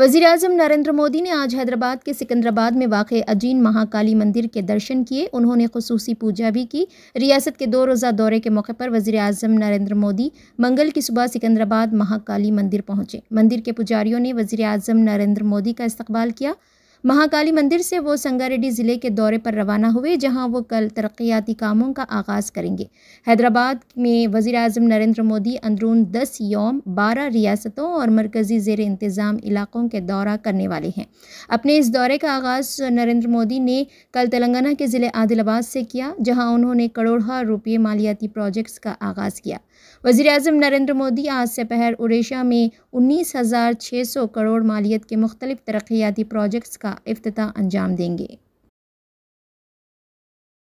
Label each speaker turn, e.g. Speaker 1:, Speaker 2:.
Speaker 1: वजीर अजम नरेंद्र मोदी ने आज हैदराबाद के सिकंदराबाद में वाक़ अजीन महाकाली मंदिर के दर्शन किए उन्होंने खसूसी पूजा भी की रियासत के दो रोज़ा दौरे के मौके पर वजीर अजम नरेंद्र मोदी मंगल की सुबह सिकंदराबाद महाकाली मंदिर पहुँचे मंदिर के पुजारियों ने वजीर अजम नरेंद्र मोदी का इस्तबाल किया महाकाली मंदिर से वो संगारेड्डी ज़िले के दौरे पर रवाना हुए जहाँ वो कल तरक्याती कामों का आगाज़ करेंगे हैदराबाद में वज़ी अजम नरेंद्र मोदी अंदरून दस योम बारह रियासतों और मरकज़ी ज़ेर इंतज़ाम इलाक़ों के दौरा करने वाले हैं अपने इस दौरे का आगाज़ नरेंद्र मोदी ने कल तेलंगाना के ज़िले आदिलाबाद से किया जहाँ उन्होंने करोड़ों रुपये मालियाती प्रोजेक्ट्स का आगाज़ किया वज़ी अजम नरेंद्र मोदी आज से पहर उड़ीसा में उन्नीस हज़ार छः सौ करोड़ मालियत के मुख्तलिफ तरक्याती प्रोजेक्ट्स का का अफ्ताह अंजाम देंगे